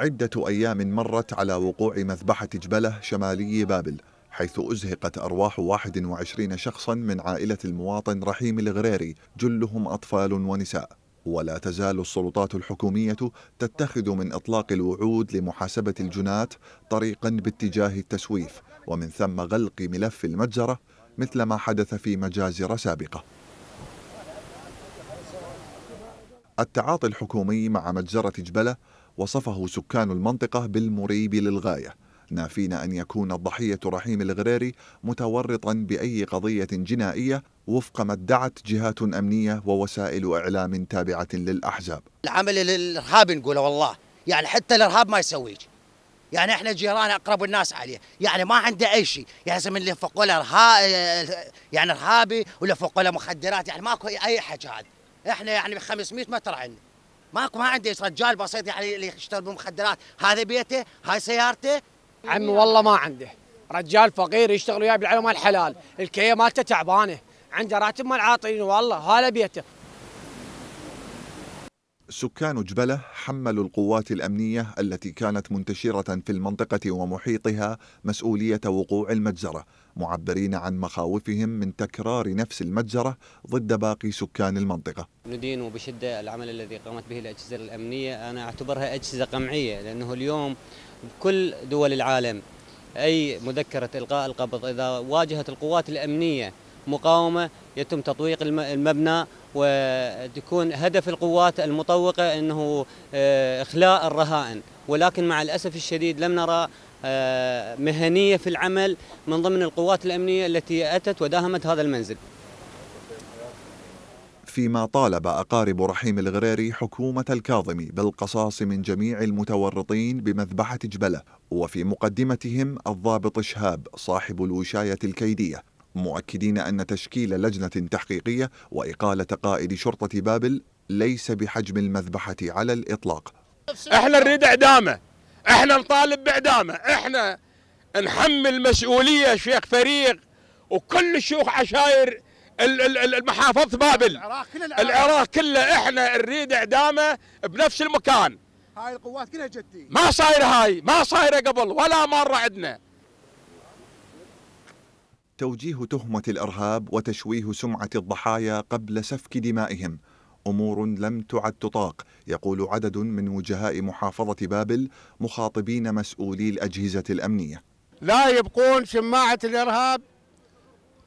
عدة أيام مرت على وقوع مذبحة جبلة شمالي بابل حيث أزهقت أرواح 21 شخصا من عائلة المواطن رحيم الغريري جلهم أطفال ونساء ولا تزال السلطات الحكومية تتخذ من إطلاق الوعود لمحاسبة الجنات طريقا باتجاه التسويف ومن ثم غلق ملف المجزرة مثل ما حدث في مجازر سابقه التعاطي الحكومي مع متجرة جبلة وصفه سكان المنطقة بالمريب للغاية نافين أن يكون الضحية رحيم الغريري متورطا بأي قضية جنائية وفق ما ادعت جهات أمنية ووسائل إعلام تابعة للأحزاب العمل الإرهابي نقوله والله يعني حتى الإرهاب ما يسويك يعني احنا جيران اقرب الناس عليه يعني ما عنده اي شيء يعني من اللي فوق له يعني ارهابي ولا فوق له مخدرات يعني ماكو اي حاجه هذا احنا يعني ب 500 متر عندنا ماكو ما عندي رجال بسيط يعني اللي يشتغل بالمخدرات هذا بيته هاي سيارته عمي والله ما عنده رجال فقير يشتغل وياه بالعلم مال الحلال الكيه مالته تعبانه عنده راتب مال عاطينه والله هذا بيته سكان جبلة حملوا القوات الأمنية التي كانت منتشرة في المنطقة ومحيطها مسؤولية وقوع المجزرة معبرين عن مخاوفهم من تكرار نفس المجزرة ضد باقي سكان المنطقة ندين وبشده العمل الذي قامت به الأجهزة الأمنية أنا أعتبرها أجهزة قمعية لأنه اليوم بكل دول العالم أي مذكرة إلقاء القبض إذا واجهت القوات الأمنية مقاومة يتم تطويق المبنى وتكون هدف القوات المطوقة أنه آه، إخلاء الرهائن ولكن مع الأسف الشديد لم نرى آه، مهنية في العمل من ضمن القوات الأمنية التي أتت وداهمت هذا المنزل فيما طالب أقارب رحيم الغريري حكومة الكاظم بالقصاص من جميع المتورطين بمذبحة جبلة وفي مقدمتهم الضابط شهاب صاحب الوشاية الكيدية مؤكدين أن تشكيل لجنة تحقيقية وإقالة قائد شرطة بابل ليس بحجم المذبحة على الإطلاق احنا نريد إعدامه احنا نطالب بإعدامه احنا نحمل مسؤولية شيخ فريق وكل شيوخ عشائر محافظة بابل العراق, العراق. العراق كله احنا نريد إعدامه بنفس المكان هاي القوات كلها جدي ما صايره هاي ما صايره قبل ولا مره عندنا توجيه تهمة الإرهاب وتشويه سمعة الضحايا قبل سفك دمائهم امور لم تعد تطاق يقول عدد من وجهاء محافظه بابل مخاطبين مسؤولي الاجهزه الامنيه لا يبقون شماعه الارهاب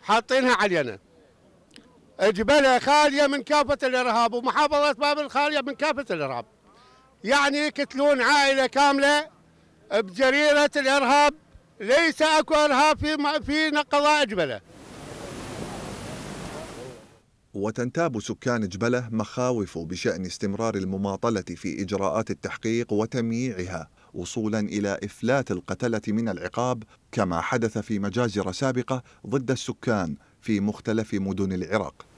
حاطينها علينا جبلها خاليه من كافه الارهاب ومحافظه بابل خاليه من كافه الارهاب يعني يقتلون عائله كامله بجريره الارهاب ليس اكو ارهاب في في قضاء جبله وتنتاب سكان جبله مخاوف بشان استمرار المماطله في اجراءات التحقيق وتمييعها وصولا الى افلات القتله من العقاب كما حدث في مجازر سابقه ضد السكان في مختلف مدن العراق